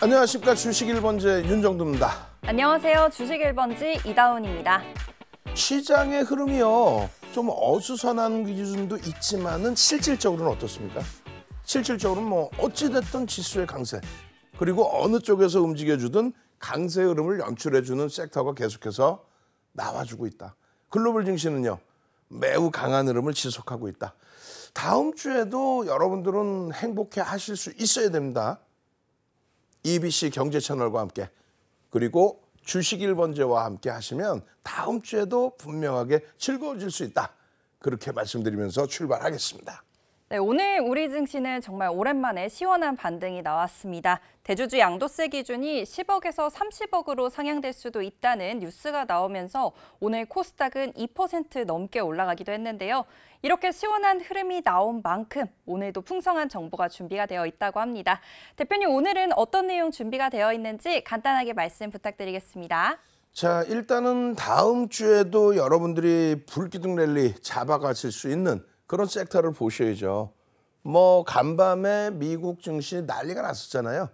안녕하십니까 주식 1번제 윤정두입니다. 안녕하세요 주식 1번지 이다운입니다. 시장의 흐름이요 좀 어수선한 기준도 있지만은 실질적으로는 어떻습니까? 실질적으로는 뭐 어찌됐든 지수의 강세 그리고 어느 쪽에서 움직여주든 강세 흐름을 연출해주는 섹터가 계속해서 나와주고 있다. 글로벌 증시는요 매우 강한 흐름을 지속하고 있다. 다음 주에도 여러분들은 행복해 하실 수 있어야 됩니다. EBC 경제 채널과 함께 그리고 주식 1번제와 함께 하시면 다음 주에도 분명하게 즐거워질 수 있다. 그렇게 말씀드리면서 출발하겠습니다. 네, 오늘 우리 증시는 정말 오랜만에 시원한 반등이 나왔습니다. 대주주 양도세 기준이 10억에서 30억으로 상향될 수도 있다는 뉴스가 나오면서 오늘 코스닥은 2% 넘게 올라가기도 했는데요. 이렇게 시원한 흐름이 나온 만큼 오늘도 풍성한 정보가 준비가 되어 있다고 합니다. 대표님 오늘은 어떤 내용 준비가 되어 있는지 간단하게 말씀 부탁드리겠습니다. 자 일단은 다음 주에도 여러분들이 불기둥 랠리 잡아가실 수 있는 그런 섹터를 보셔야죠. 뭐 간밤에 미국 증시 난리가 났었잖아요.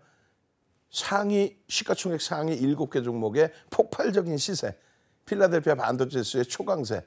상위 시가총액 상위 7개 종목의 폭발적인 시세. 필라델피아 반도체 지수의 초강세.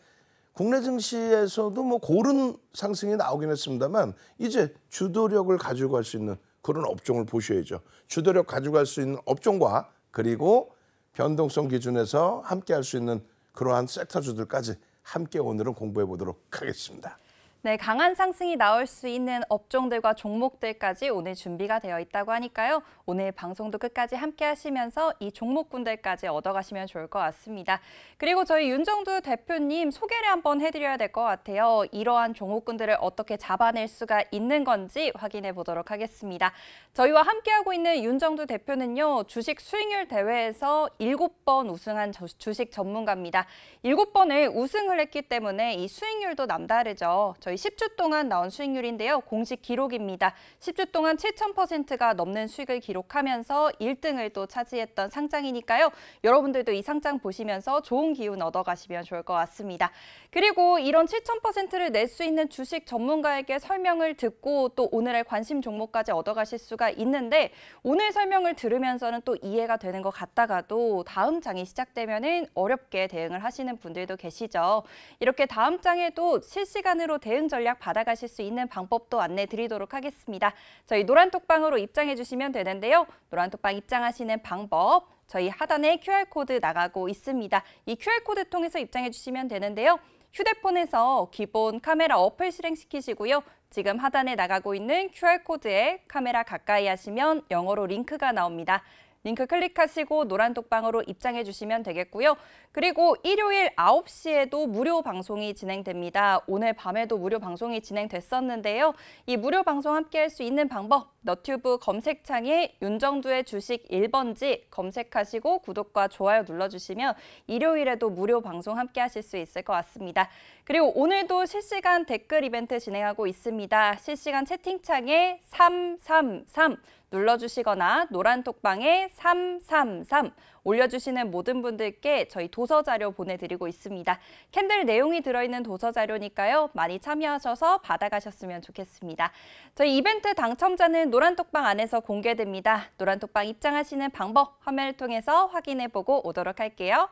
국내 증시에서도 뭐 고른 상승이 나오긴 했습니다만 이제 주도력을 가지고 갈 수 있는 그런 업종을 보셔야죠. 주도력 가지고 갈 수 있는 업종과 그리고 변동성 기준에서 함께 할 수 있는 그러한 섹터주들까지 함께 오늘은 공부해 보도록 하겠습니다. 네, 강한 상승이 나올 수 있는 업종들과 종목들까지 오늘 준비가 되어 있다고 하니까요. 오늘 방송도 끝까지 함께 하시면서 이 종목군들까지 얻어가시면 좋을 것 같습니다. 그리고 저희 윤정두 대표님 소개를 한번 해드려야 될 것 같아요. 이러한 종목군들을 어떻게 잡아낼 수가 있는 건지 확인해 보도록 하겠습니다. 저희와 함께하고 있는 윤정두 대표는요. 주식 수익률 대회에서 7번 우승한 주식 전문가입니다. 7번을 우승을 했기 때문에 이 수익률도 남다르죠. 저희 10주 동안 나온 수익률인데요. 공식 기록입니다. 10주 동안 7,000%가 넘는 수익을 기록하면서 1등을 또 차지했던 상장이니까요. 여러분들도 이 상장 보시면서 좋은 기운 얻어가시면 좋을 것 같습니다. 그리고 이런 7,000%를 낼 수 있는 주식 전문가에게 설명을 듣고 또 오늘의 관심 종목까지 얻어가실 수가 있는데 오늘 설명을 들으면서는 또 이해가 되는 것 같다가도 다음 장이 시작되면 어렵게 대응을 하시는 분들도 계시죠. 이렇게 다음 장에도 실시간으로 대응 대응 전략 받아가실 수 있는 방법도 안내 드리도록 하겠습니다. 저희 노란톡방으로 입장해 주시면 되는데요. 노란톡방 입장하시는 방법 저희 하단에 QR코드 나가고 있습니다. 이 QR코드 통해서 입장해 주시면 되는데요. 휴대폰에서 기본 카메라 어플 실행시키시고요. 지금 하단에 나가고 있는 QR코드에 카메라 가까이 하시면 영어로 링크가 나옵니다. 링크 클릭하시고 노란 독방으로 입장해 주시면 되겠고요. 그리고 일요일 9시에도 무료 방송이 진행됩니다. 오늘 밤에도 무료 방송이 진행됐었는데요. 이 무료 방송 함께 할 수 있는 방법 너튜브 검색창에 윤정두의 주식 1번지 검색하시고 구독과 좋아요 눌러주시면 일요일에도 무료 방송 함께 하실 수 있을 것 같습니다. 그리고 오늘도 실시간 댓글 이벤트 진행하고 있습니다. 실시간 채팅창에 333 눌러주시거나 노란톡방에 333 올려주시는 모든 분들께 저희 도서자료 보내드리고 있습니다. 캔들 내용이 들어있는 도서자료니까요. 많이 참여하셔서 받아가셨으면 좋겠습니다. 저희 이벤트 당첨자는 노란톡방 안에서 공개됩니다. 노란톡방 입장하시는 방법 화면을 통해서 확인해보고 오도록 할게요.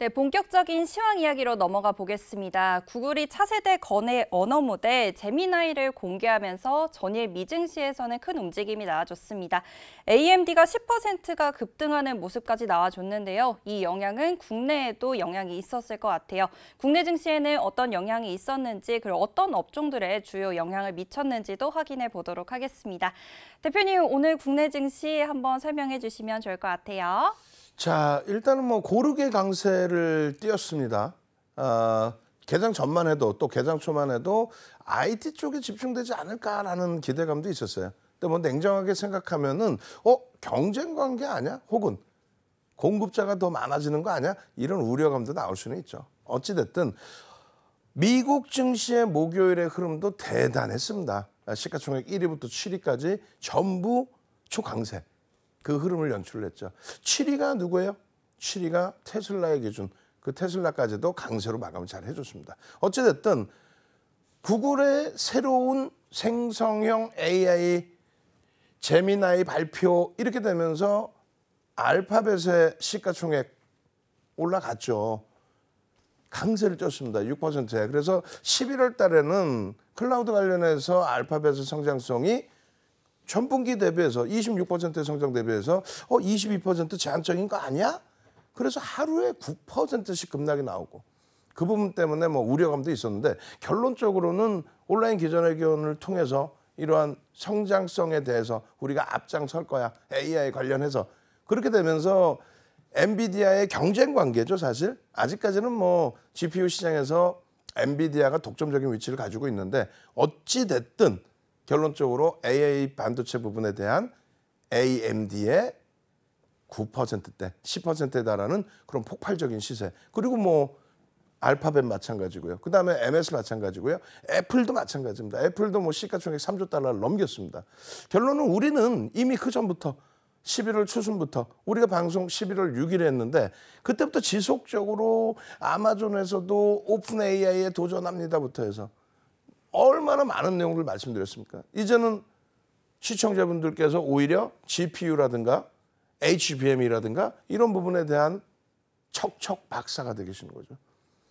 네, 본격적인 시황 이야기로 넘어가 보겠습니다. 구글이 차세대 건의 언어 모델 제미나이를 공개하면서 전일 미증시에서는 큰 움직임이 나와줬습니다. AMD가 10%가 급등하는 모습까지 나와줬는데요. 이 영향은 국내에도 영향이 있었을 것 같아요. 국내 증시에는 어떤 영향이 있었는지 그리고 어떤 업종들에 주요 영향을 미쳤는지도 확인해 보도록 하겠습니다. 대표님 오늘 국내 증시 한번 설명해 주시면 좋을 것 같아요. 자, 일단은 뭐 고르게 강세를 띄었습니다. 아, 개장 전만 해도 또 개장 초만 해도 IT 쪽에 집중되지 않을까라는 기대감도 있었어요. 근데 뭐 냉정하게 생각하면은 어 경쟁 관계 아니야? 혹은 공급자가 더 많아지는 거 아니야? 이런 우려감도 나올 수는 있죠. 어찌 됐든 미국 증시의 목요일의 흐름도 대단했습니다. 아, 시가총액 1위부터 7위까지 전부 초강세. 그 흐름을 연출을 했죠. 7위가 누구예요? 7위가 테슬라의 기준. 그 테슬라까지도 강세로 마감을 잘 해줬습니다. 어찌됐든 구글의 새로운 생성형 AI 재미나이 발표 이렇게 되면서 알파벳의 시가총액 올라갔죠. 강세를 쪘습니다. 6%에. 그래서 11월 달에는 클라우드 관련해서 알파벳의 성장성이 전분기 대비해서 26% 성장 대비해서 어22% 제한적인 거 아니야? 그래서 하루에 9%씩 급락이 나오고 그 부분 때문에 뭐 우려감도 있었는데 결론적으로는 온라인 기자회견을 통해서 이러한 성장성에 대해서 우리가 앞장설 거야 AI 관련해서 그렇게 되면서 엔비디아의 경쟁 관계죠 사실 아직까지는 뭐 GPU 시장에서 엔비디아가 독점적인 위치를 가지고 있는데 어찌 됐든 결론적으로 a i 반도체 부분에 대한 AMD의 9%대, 10%에 달하는 그런 폭발적인 시세. 그리고 뭐 알파벳 마찬가지고요. 그다음에 MS 마찬가지고요. 애플도 마찬가지입니다. 애플도 뭐 시가총액 3조 달러를 넘겼습니다. 결론은 우리는 이미 그 전부터 11월 초순부터 우리가 방송 11월 6일에 했는데 그때부터 지속적으로 아마존에서도 오픈 AI에 도전합니다부터 해서 얼마나 많은 내용을 말씀드렸습니까? 이제는 시청자분들께서 오히려 GPU라든가 HBM이라든가 이런 부분에 대한 척척 박사가 되시는 거죠.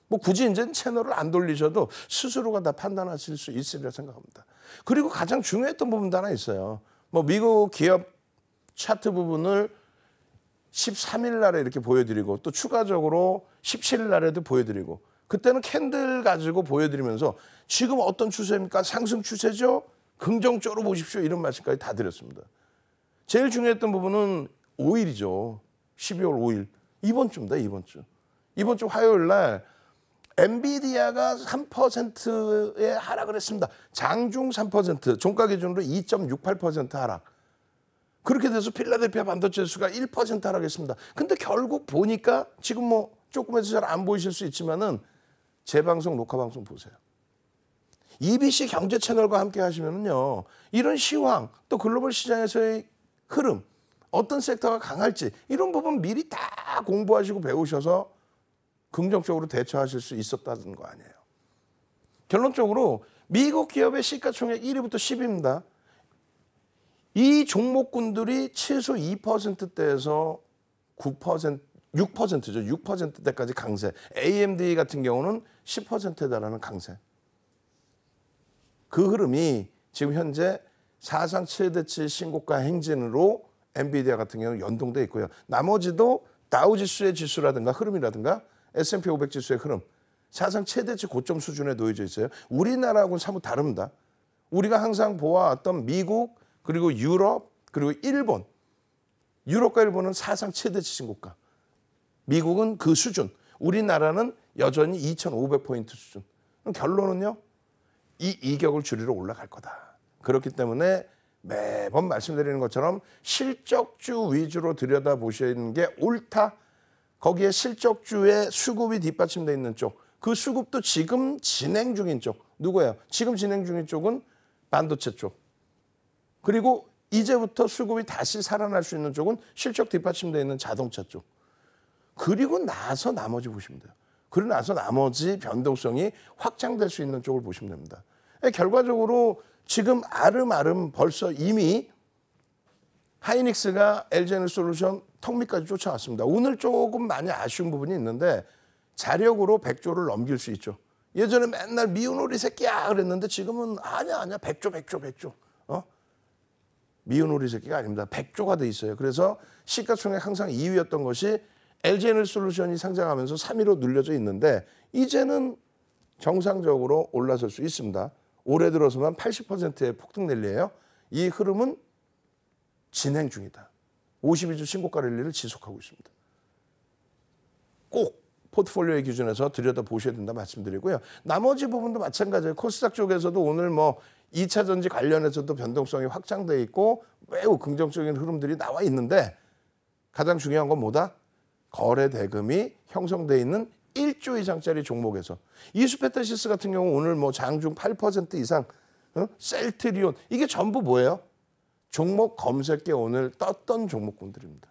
뭐 굳이 이제 채널을 안 돌리셔도 스스로가 다 판단하실 수 있으리라 생각합니다. 그리고 가장 중요했던 부분도 하나 있어요. 뭐 미국 기업 차트 부분을 13일 날에 이렇게 보여드리고 또 추가적으로 17일 날에도 보여드리고 그때는 캔들 가지고 보여드리면서 지금 어떤 추세입니까? 상승 추세죠? 긍정적으로 보십시오. 이런 말씀까지 다 드렸습니다. 제일 중요했던 부분은 5일이죠. 12월 5일. 이번 주입니다. 이번 주. 이번 주 화요일 날 엔비디아가 3%의 하락을 했습니다. 장중 3%, 종가 기준으로 2.68% 하락. 그렇게 돼서 필라델피아 반도체 수가1% 하락했습니다. 근데 결국 보니까 지금 뭐조금에서잘 안 보이실 수 있지만은 재방송, 녹화방송 보세요. EBC 경제 채널과 함께 하시면은요, 이런 시황, 또 글로벌 시장에서의 흐름, 어떤 섹터가 강할지, 이런 부분 미리 다 공부하시고 배우셔서 긍정적으로 대처하실 수 있었다는 거 아니에요. 결론적으로 미국 기업의 시가총액 1위부터 10위입니다. 이 종목군들이 최소 2%대에서 9%, 6%죠. 6%대까지 강세. AMD 같은 경우는 10%에 달하는 강세. 그 흐름이 지금 현재 사상 최대치 신고가 행진으로 엔비디아 같은 경우 연동돼 있고요. 나머지도 다우지수의 지수라든가 흐름이라든가 S&P 500 지수의 흐름 사상 최대치 고점 수준에 놓여져 있어요. 우리나라하고는 사뭇 다릅니다. 우리가 항상 보아왔던 미국 그리고 유럽 그리고 일본 유럽과 일본은 사상 최대치 신고가 미국은 그 수준 우리나라는 여전히 2,500포인트 수준. 결론은요. 이 이격을 줄이러 올라갈 거다. 그렇기 때문에 매번 말씀드리는 것처럼 실적주 위주로 들여다보시는 게 옳다. 거기에 실적주의 수급이 뒷받침돼 있는 쪽. 그 수급도 지금 진행 중인 쪽. 누구예요? 지금 진행 중인 쪽은 반도체 쪽. 그리고 이제부터 수급이 다시 살아날 수 있는 쪽은 실적 뒷받침되어 있는 자동차 쪽. 그리고 나서 나머지 보시면 돼요. 그리고 나서 나머지 변동성이 확장될 수 있는 쪽을 보시면 됩니다. 예, 결과적으로 지금 아름아름 벌써 이미 하이닉스가 l g 에솔루션 턱밑까지 쫓아왔습니다. 오늘 조금 많이 아쉬운 부분이 있는데 자력으로 100조를 넘길 수 있죠. 예전에 맨날 미운 우리 새끼야 그랬는데 지금은 아니야 아니야 100조 100조 100조 어? 미운 우리 새끼가 아닙니다. 100조가 돼 있어요. 그래서 시가총액 항상 2위였던 것이 LG 에너 솔루션이 상장하면서 3위로 눌려져 있는데 이제는 정상적으로 올라설 수 있습니다. 올해 들어서만 80%의 폭등 랠리예요. 이 흐름은 진행 중이다. 52주 신고가 랠리를 지속하고 있습니다. 꼭 포트폴리오의 기준에서 들여다 보셔야 된다 말씀드리고요. 나머지 부분도 마찬가지예요. 코스닥 쪽에서도 오늘 뭐 2차 전지 관련해서도 변동성이 확장돼 있고 매우 긍정적인 흐름들이 나와 있는데 가장 중요한 건 뭐다? 거래 대금이 형성돼 있는 1조 이상짜리 종목에서 이수페타시스 같은 경우 오늘 뭐 장중 8% 이상 어? 셀트리온 이게 전부 뭐예요? 종목 검색에 오늘 떴던 종목군들입니다.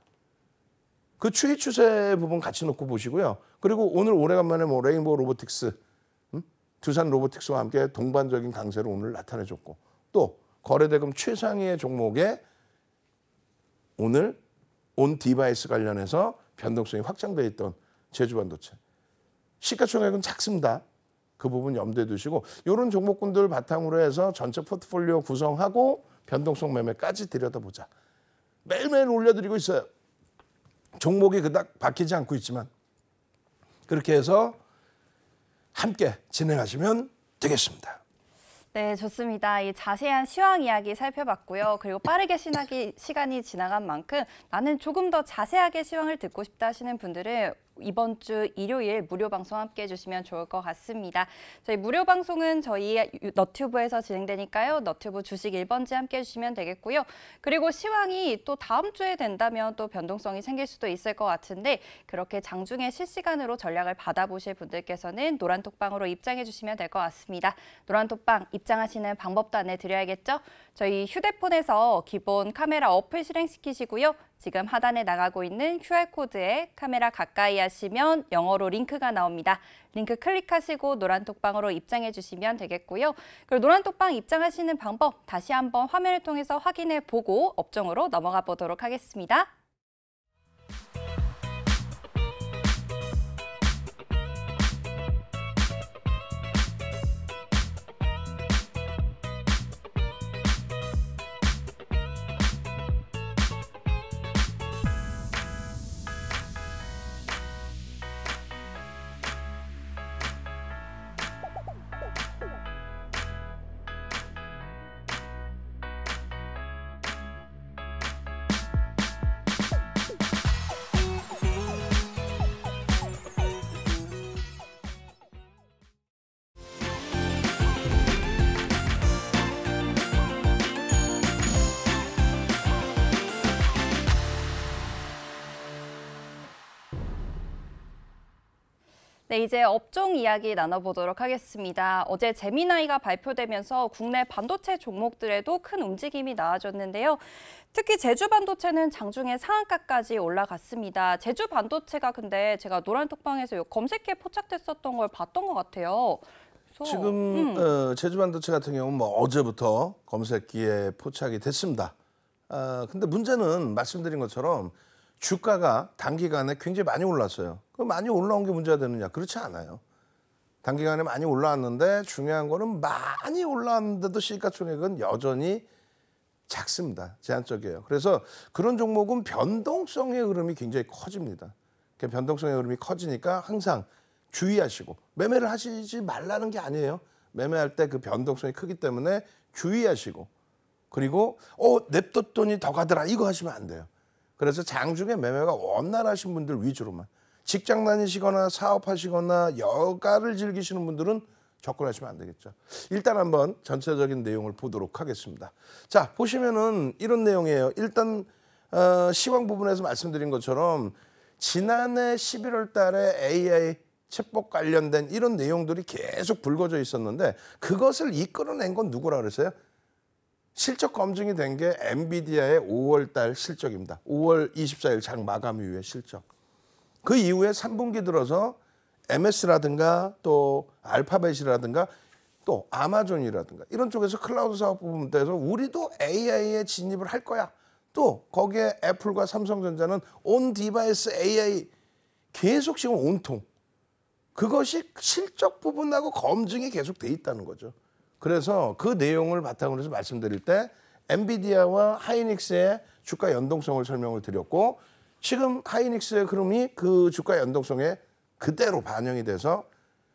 그 추이 추세 부분 같이 놓고 보시고요. 그리고 오늘 오래간만에 뭐 레인보우 로보틱스, 음? 두산 로보틱스와 함께 동반적인 강세를 오늘 나타내줬고 또 거래대금 최상위의 종목에 오늘 온 디바이스 관련해서 변동성이 확장돼 있던 제주 반도체. 시가총액은 작습니다. 그 부분 염두에 두시고 이런 종목군들 바탕으로 해서 전체 포트폴리오 구성하고 변동성 매매까지 들여다보자. 매일매일 올려드리고 있어요. 종목이 그닥 바뀌지 않고 있지만 그렇게 해서 함께 진행하시면 되겠습니다. 네, 좋습니다. 이 자세한 시황 이야기 살펴봤고요. 그리고 빠르게 시나기, 시간이 지나간 만큼 나는 조금 더 자세하게 시황을 듣고 싶다 하시는 분들은 이번 주 일요일 무료 방송 함께 해주시면 좋을 것 같습니다. 저희 무료 방송은 저희 너튜브에서 진행되니까요. 너튜브 주식 1번지 함께 해주시면 되겠고요. 그리고 시황이 또 다음 주에 된다면 또 변동성이 생길 수도 있을 것 같은데 그렇게 장중에 실시간으로 전략을 받아보실 분들께서는 노란톡방으로 입장해 주시면 될 것 같습니다. 노란톡방 입장하시는 방법도 안내 드려야겠죠? 저희 휴대폰에서 기본 카메라 어플 실행시키시고요. 지금 하단에 나가고 있는 QR코드에 카메라 가까이 하시면 영어로 링크가 나옵니다. 링크 클릭하시고 노란 톡방으로 입장해 주시면 되겠고요. 그리고 노란 톡방 입장하시는 방법 다시 한번 화면을 통해서 확인해 보고 업종으로 넘어가 보도록 하겠습니다. 네, 이제 업종 이야기 나눠보도록 하겠습니다. 어제 재미나이가 발표되면서 국내 반도체 종목들에도 큰 움직임이 나아졌는데요. 특히 제주 반도체는 장중에 상한가까지 올라갔습니다. 제주 반도체가 근데 제가 노란 톡방에서 검색해 포착됐었던 걸 봤던 것 같아요. 지금 음. 어, 제주 반도체 같은 경우는 뭐 어제부터 검색기에 포착이 됐습니다. 아, 근데 문제는 말씀드린 것처럼 주가가 단기간에 굉장히 많이 올랐어요. 그 많이 올라온 게 문제가 되느냐? 그렇지 않아요. 단기간에 많이 올라왔는데 중요한 거는 많이 올라왔는데도 시가총액은 여전히 작습니다. 제한적이에요. 그래서 그런 종목은 변동성의 흐름이 굉장히 커집니다. 변동성의 흐름이 커지니까 항상 주의하시고 매매를 하시지 말라는 게 아니에요. 매매할 때 그 변동성이 크기 때문에 주의하시고 그리고 어 냅뒀더니 더 가더라 이거 하시면 안 돼요. 그래서 장중에 매매가 원활하신 분들 위주로만 직장 다니시거나 사업하시거나 여가를 즐기시는 분들은 접근하시면 안 되겠죠. 일단 한번 전체적인 내용을 보도록 하겠습니다. 자 보시면은 이런 내용이에요. 일단 어, 시황 부분에서 말씀드린 것처럼 지난해 11월 달에 AI 챗봇 관련된 이런 내용들이 계속 불거져 있었는데 그것을 이끌어낸 건 누구라 그랬어요? 실적 검증이 된 게 엔비디아의 5월 달 실적입니다. 5월 24일 장 마감 이후의 실적. 그 이후에 3분기 들어서 MS라든가 또 알파벳이라든가 또 아마존이라든가 이런 쪽에서 클라우드 사업 부분에서 우리도 AI에 진입을 할 거야. 또 거기에 애플과 삼성전자는 온 디바이스 AI 계속 지금 온통 그것이 실적 부분하고 검증이 계속 돼 있다는 거죠. 그래서 그 내용을 바탕으로 해서 말씀드릴 때 엔비디아와 하이닉스의 주가 연동성을 설명을 드렸고 지금 하이닉스의 흐름이 그 주가 연동성에 그대로 반영이 돼서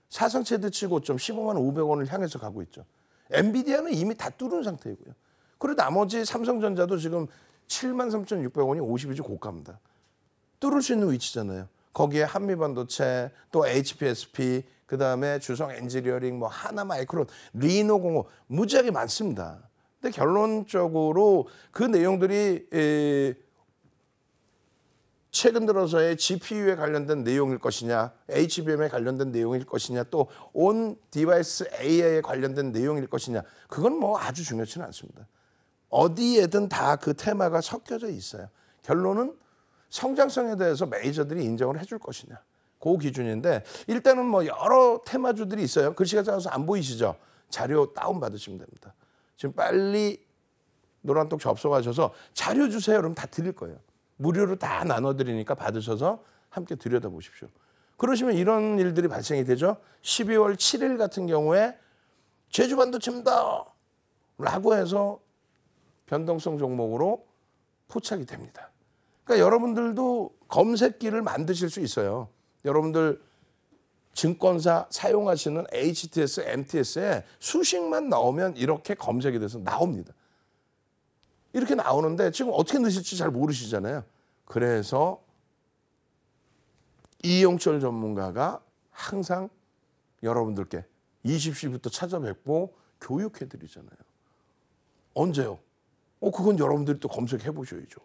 사상 최대 치고 좀 15만 500원을 향해서 가고 있죠. 엔비디아는 이미 다 뚫은 상태이고요. 그리고 나머지 삼성전자도 지금 7만 3,600원이 50이주 고가입니다. 뚫을 수 있는 위치잖아요. 거기에 한미반도체, 또 HPSP, 그 다음에 주성 엔지니어링, 뭐 하나 마이크론, 리노 공업 무지하게 많습니다. 근데 결론적으로 그 내용들이 에, 최근 들어서의 GPU에 관련된 내용일 것이냐, HBM에 관련된 내용일 것이냐, 또 온 디바이스 AI에 관련된 내용일 것이냐, 그건 뭐 아주 중요치는 않습니다. 어디에든 다 그 테마가 섞여져 있어요. 결론은 성장성에 대해서 메이저들이 인정을 해줄 것이냐. 그 기준인데 일단은 뭐 여러 테마주들이 있어요. 글씨가 작아서 안 보이시죠? 자료 다운 받으시면 됩니다. 지금 빨리 노란톡 접속하셔서 자료 주세요. 그럼 다 드릴 거예요. 무료로 다 나눠드리니까 받으셔서 함께 들여다보십시오. 그러시면 이런 일들이 발생이 되죠. 12월 7일 같은 경우에 제주 반도침입다 라고 해서 변동성 종목으로 포착이 됩니다. 그러니까 여러분들도 검색기를 만드실 수 있어요. 여러분들 증권사 사용하시는 HTS, MTS에 수식만 나오면 이렇게 검색이 돼서 나옵니다. 이렇게 나오는데 지금 어떻게 넣으실지 잘 모르시잖아요. 그래서 이용철 전문가가 항상 여러분들께 20시부터 찾아뵙고 교육해드리잖아요. 언제요? 어, 그건 여러분들이 또 검색해 보셔야죠.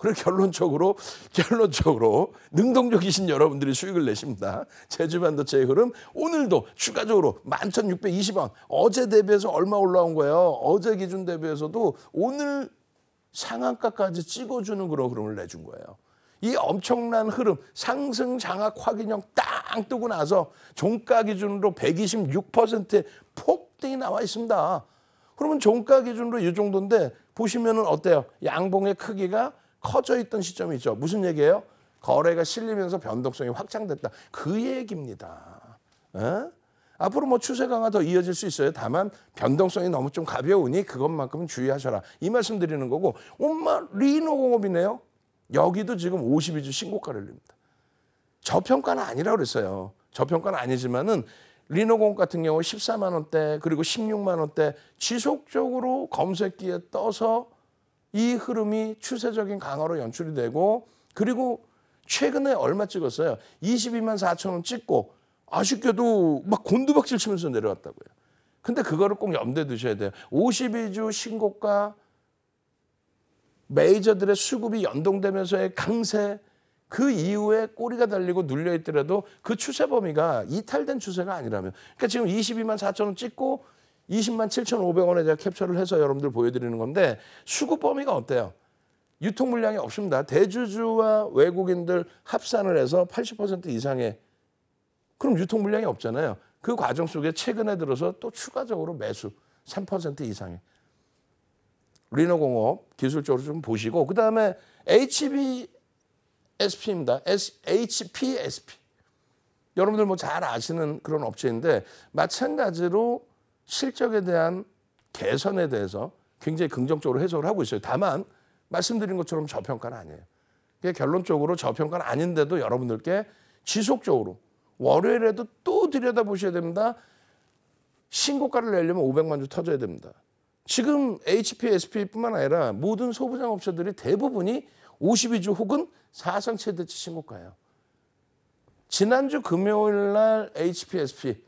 그래 결론적으로 결론적으로 능동적이신 여러분들이 수익을 내십니다. 제주 반도체의 흐름 오늘도 추가적으로 11,620원 어제 대비해서 얼마 올라온 거예요? 어제 기준 대비해서도 오늘 상한가까지 찍어주는 그런 흐름을 내준 거예요. 이 엄청난 흐름 상승 장악 확인형 땅 뜨고 나서 종가 기준으로 126%의 폭등이 나와 있습니다. 그러면 종가 기준으로 이 정도인데 보시면은 어때요? 양봉의 크기가 커져 있던 시점이죠. 무슨 얘기예요? 거래가 실리면서 변동성이 확장됐다. 그 얘기입니다. 에? 어? 앞으로 뭐 추세 강화 더 이어질 수 있어요. 다만 변동성이 너무 좀 가벼우니 그것만큼은 주의하셔라. 이 말씀 드리는 거고 엄마 리노 공업이네요. 여기도 지금 52주 신고가를 냅니다. 저평가는 아니라 그랬어요. 저평가는 아니지만은 리노공업 같은 경우 14만 원대 그리고 16만 원대 지속적으로 검색기에 떠서 이 흐름이 추세적인 강화로 연출이 되고 그리고 최근에 얼마 찍었어요? 22만 4천 원 찍고 아쉽게도 막 곤두박질 치면서 내려왔다고요. 근데 그거를 꼭 염두에 두셔야 돼요. 52주 신고가 메이저들의 수급이 연동되면서의 강세 그 이후에 꼬리가 달리고 눌려 있더라도 그 추세 범위가 이탈된 추세가 아니라면 그러니까 지금 22만 4천 원 찍고 20만 7,500원에 제가 캡처를 해서 여러분들 보여드리는 건데 수급 범위가 어때요? 유통 물량이 없습니다. 대주주와 외국인들 합산을 해서 80% 이상의 그럼 유통 물량이 없잖아요. 그 과정 속에 최근에 들어서 또 추가적으로 매수 3% 이상의 리노공업 기술적으로 좀 보시고 그 다음에 HBSP입니다. HPSP 여러분들 뭐 잘 아시는 그런 업체인데 마찬가지로 실적에 대한 개선에 대해서 굉장히 긍정적으로 해석을 하고 있어요. 다만 말씀드린 것처럼 저평가는 아니에요. 결론적으로 저평가는 아닌데도 여러분들께 지속적으로 월요일에도 또 들여다보셔야 됩니다. 신고가를 내려면 500만 주 터져야 됩니다. 지금 HP, SP뿐만 아니라 모든 소부장 업체들이 대부분이 52주 혹은 사상 최대치 신고가예요. 지난주 금요일 날 HP, SP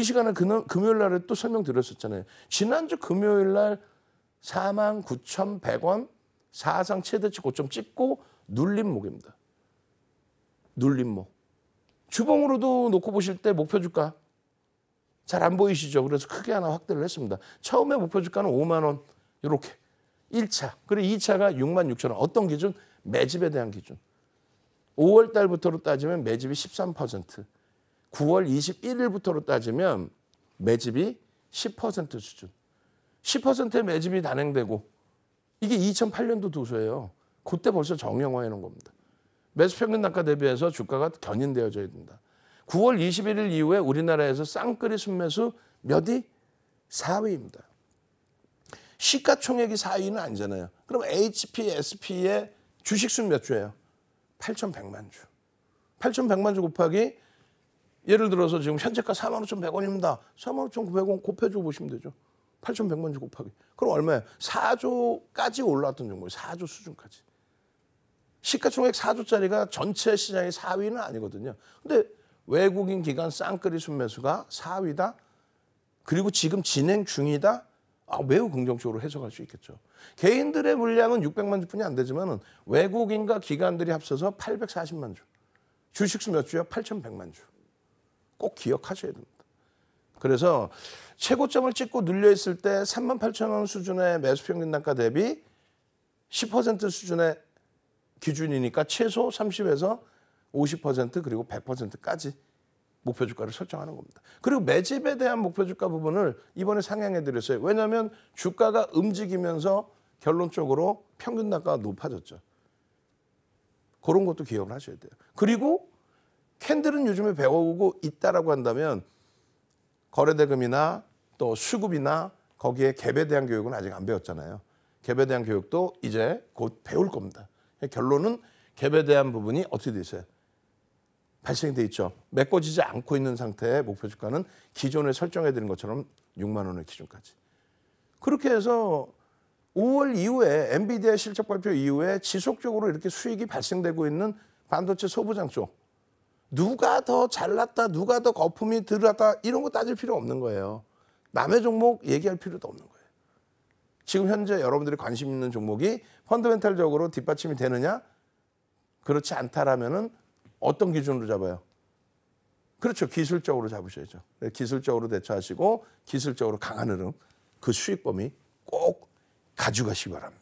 이 시간에 그, 금요일 날에 또 설명드렸었잖아요. 지난주 금요일 날4 9,100원 사상 최대치 고점 찍고 눌림목입니다. 눌림목. 주봉으로도 놓고 보실 때 목표 주가 잘 안 보이시죠? 그래서 크게 하나 확대를 했습니다. 처음에 목표 주가는 5만 원 이렇게 1차 그리고 2차가 6만 6천 원. 어떤 기준? 매집에 대한 기준. 5월 달부터로 따지면 매집이 9월 21일부터로 따지면 매집이 10% 수준. 10%의 매집이 단행되고 이게 2008년도 도수예요. 그때 벌써 정형화해 놓은 겁니다. 매수 평균 단가 대비해서 주가가 견인되어져야 된다. 9월 21일 이후에 우리나라에서 쌍끌이 순매수 몇이 4위입니다. 시가총액이 4위는 아니잖아요. 그럼 HP, SP의 주식수 몇 주예요? 8,100만 주. 8,100만 주 곱하기 예를 들어서 지금 현재가 45,100원입니다. 45,900원 곱해줘 보시면 되죠. 8,100만주 곱하기. 그럼 얼마예요? 4조까지 올라왔던 정보에요 4조 수준까지. 시가총액 4조짜리가 전체 시장의 4위는 아니거든요. 근데 외국인 기관 쌍끌이 순매수가 4위다. 그리고 지금 진행 중이다. 아, 매우 긍정적으로 해석할 수 있겠죠. 개인들의 물량은 600만 주뿐이 안 되지만 외국인과 기관들이 합쳐서 840만 주. 주식수 몇 주요? 8,100만 주. 꼭 기억하셔야 됩니다. 그래서 최고점을 찍고 눌려 있을 때3 8 0 0 0원 수준의 매수 평균 단가 대비 10% 수준의 기준이니까 최소 30에서 50% 그리고 100%까지 목표 주가를 설정하는 겁니다. 그리고 매집에 대한 목표 주가 부분을 이번에 상향해 드렸어요. 왜냐하면 주가가 움직이면서 결론적으로 평균 단가가 높아졌죠. 그런 것도 기억을 하셔야 돼요. 그리고 캔들은 요즘에 배워오고 있다라고 한다면 거래대금이나 또 수급이나 거기에 갭에 대한 교육은 아직 안 배웠잖아요. 갭에 대한 교육도 이제 곧 배울 겁니다. 결론은 갭에 대한 부분이 어떻게 돼 있어요? 발생돼 있죠. 메꿔지지 않고 있는 상태의 목표 주가는 기존에 설정해 드린 것처럼 6만 원의 기준까지. 그렇게 해서 5월 이후에 엔비디아 실적 발표 이후에 지속적으로 이렇게 수익이 발생되고 있는 반도체 소부장 쪽 누가 더 잘났다, 누가 더 거품이 들었다 이런 거 따질 필요 없는 거예요. 남의 종목 얘기할 필요도 없는 거예요. 지금 현재 여러분들이 관심 있는 종목이 펀드멘탈적으로 뒷받침이 되느냐? 그렇지 않다라면 어떤 기준으로 잡아요? 그렇죠. 기술적으로 잡으셔야죠. 네, 기술적으로 대처하시고 기술적으로 강한 흐름 그 수익범위 꼭 가져가시기 바랍니다.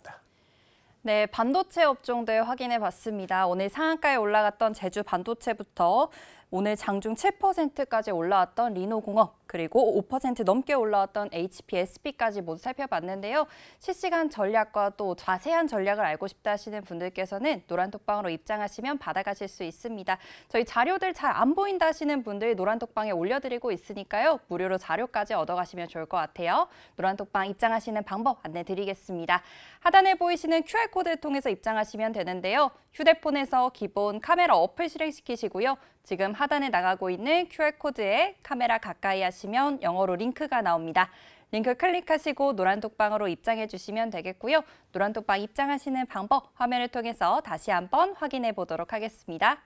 네, 반도체 업종들 확인해 봤습니다. 오늘 상한가에 올라갔던 제주 반도체부터 오늘 장중 7%까지 올라왔던 리노공업 그리고 5% 넘게 올라왔던 HPSP까지 모두 살펴봤는데요. 실시간 전략과 또 자세한 전략을 알고 싶다 하시는 분들께서는 노란톡방으로 입장하시면 받아가실 수 있습니다. 저희 자료들 잘 안 보인다 하시는 분들 노란톡방에 올려드리고 있으니까요. 무료로 자료까지 얻어가시면 좋을 것 같아요. 노란톡방 입장하시는 방법 안내드리겠습니다. 하단에 보이시는 QR코드를 통해서 입장하시면 되는데요. 휴대폰에서 기본 카메라 어플 실행시키시고요. 지금 하단에 나가고 있는 QR코드에 카메라 가까이 하시 하시면 영어로 링크가 나옵니다. 링크 클릭하시고 노란 톡방으로 입장해 주시면 되겠고요. 노란 톡방 입장하시는 방법 화면을 통해서 다시 한번 확인해 보도록 하겠습니다.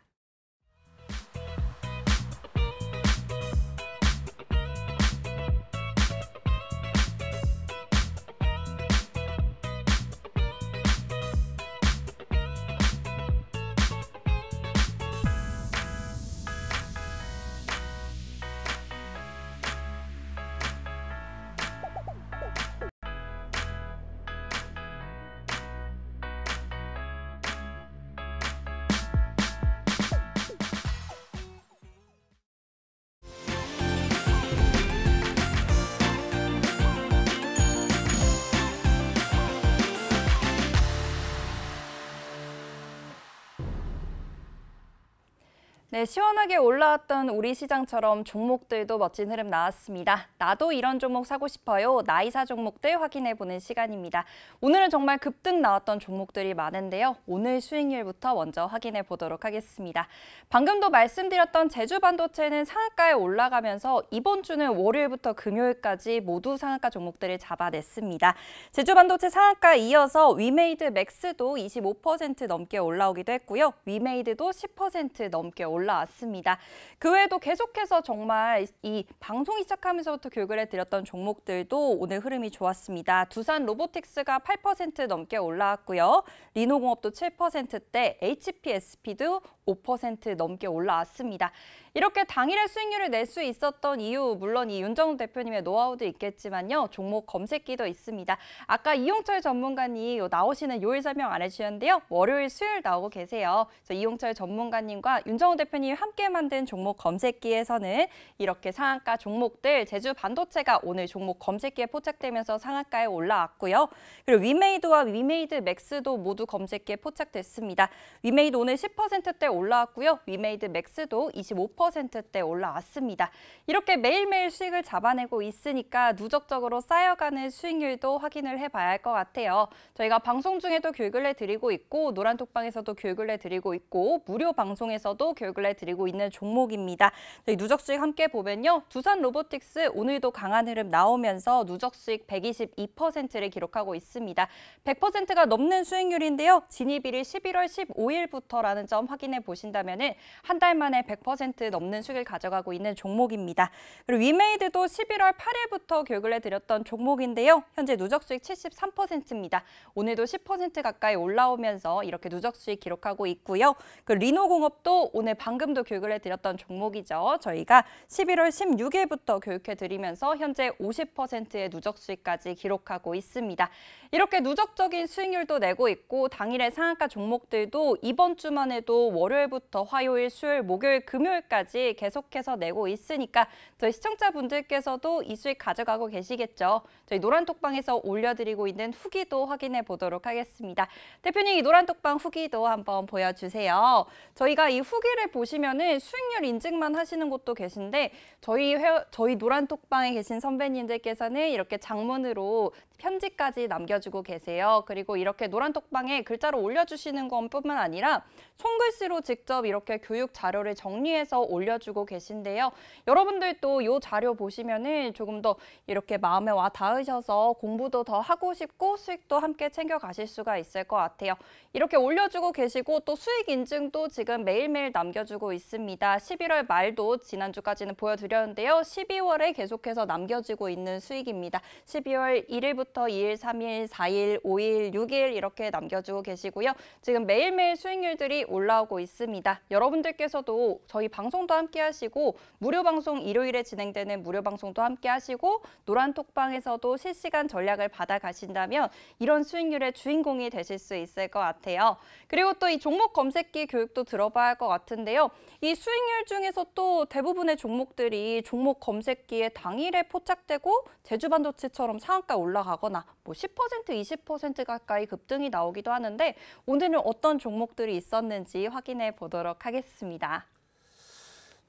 시원하게 올라왔던 우리 시장처럼 종목들도 멋진 흐름 나왔습니다. 나도 이런 종목 사고 싶어요. 나이사 종목들 확인해보는 시간입니다. 오늘은 정말 급등 나왔던 종목들이 많은데요. 오늘 수익률부터 먼저 확인해보도록 하겠습니다. 방금도 말씀드렸던 제주 반도체는 상한가에 올라가면서 이번 주는 월요일부터 금요일까지 모두 상한가 종목들을 잡아냈습니다. 제주 반도체 상한가 이어서 위메이드 맥스도 25% 넘게 올라오기도 했고요. 위메이드도 10% 넘게 올라 올라왔습니다. 그 외에도 계속해서 정말 이 방송이 시작하면서부터 교육을 해드렸던 종목들도 오늘 흐름이 좋았습니다. 두산 로보틱스가 8% 넘게 올라왔고요. 리노공업도 7%대, HPSP도 5% 넘게 올라왔습니다. 이렇게 당일에 수익률을 낼 수 있었던 이유 물론 이 윤정욱 대표님의 노하우도 있겠지만요. 종목 검색기도 있습니다. 아까 이용철 전문가님 나오시는 요일 설명 안 해주셨는데요. 월요일, 수요일 나오고 계세요. 그래서 이용철 전문가님과 윤정욱 대표님이 함께 만든 종목 검색기에서는 이렇게 상한가 종목들 제주 반도체가 오늘 종목 검색기에 포착되면서 상한가에 올라왔고요. 그리고 위메이드와 위메이드 맥스도 모두 검색기에 포착됐습니다. 위메이드 오늘 10%대 올라왔고요. 위메이드 맥스도 25% 5%대 올라왔습니다. 이렇게 매일매일 수익을 잡아내고 있으니까 누적적으로 쌓여가는 수익률도 확인을 해봐야 할 것 같아요. 저희가 방송 중에도 교육을 해드리고 있고 노란톡방에서도 교육을 해드리고 있고 무료 방송에서도 교육을 해드리고 있는 종목입니다. 저희 누적 수익 함께 보면요. 두산 로보틱스 오늘도 강한 흐름 나오면서 누적 수익 122%를 기록하고 있습니다. 100%가 넘는 수익률인데요. 진입일이 11월 15일부터라는 점 확인해 보신다면 한 달 만에 100% 넘는 수익을 가져가고 있는 종목입니다. 그리고 위메이드도 11월 8일부터 교육을 해드렸던 종목인데요. 현재 누적 수익 73%입니다. 오늘도 10% 가까이 올라오면서 이렇게 누적 수익 기록하고 있고요. 그 리노공업도 오늘 방금도 교육을 해드렸던 종목이죠. 저희가 11월 16일부터 교육해드리면서 현재 50%의 누적 수익까지 기록하고 있습니다. 이렇게 누적적인 수익률도 내고 있고 당일의 상한가 종목들도 이번 주만 해도 월요일부터 화요일, 수요일, 목요일, 금요일까지 수익까지 계속해서 내고 있으니까 저희 시청자분들께서도 이 수익 가져가고 계시겠죠. 저희 노란톡방에서 올려드리고 있는 후기도 확인해 보도록 하겠습니다. 대표님 이 노란톡방 후기도 한번 보여주세요. 저희가 이 후기를 보시면은 수익률 인증만 하시는 곳도 계신데 저희 회, 저희 노란톡방에 계신 선배님들께서는 이렇게 장문으로 편지까지 남겨주고 계세요. 그리고 이렇게 노란톡방에 글자로 올려주시는 것뿐만 아니라 손글씨로 직접 이렇게 교육 자료를 정리해서 올려주고 계신데요. 여러분들도 이 자료 보시면은 조금 더 이렇게 마음에 와 닿으셔서 공부도 더 하고 싶고 수익도 함께 챙겨가실 수가 있을 것 같아요. 이렇게 올려주고 계시고 또 수익 인증도 지금 매일매일 남겨주고 있습니다. 11월 말도 지난주까지는 보여드렸는데요. 12월에 계속해서 남겨지고 있는 수익입니다. 12월 1일부터 1일부터 2일, 3일, 4일, 5일, 6일 이렇게 남겨주고 계시고요. 지금 매일매일 수익률들이 올라오고 있습니다. 여러분들께서도 저희 방송도 함께 하시고 무료 방송 일요일에 진행되는 무료 방송도 함께 하시고 노란톡방에서도 실시간 전략을 받아 가신다면 이런 수익률의 주인공이 되실 수 있을 것 같아요. 그리고 또 이 종목 검색기 교육도 들어봐야 할 것 같은데요. 이 수익률 중에서 또 대부분의 종목들이 종목 검색기에 당일에 포착되고 제주반도체처럼 상한가 올라가고 하거나 뭐10% 20% 가까이 급등이 나오기도 하는데 오늘은 어떤 종목들이 있었는지 확인해 보도록 하겠습니다.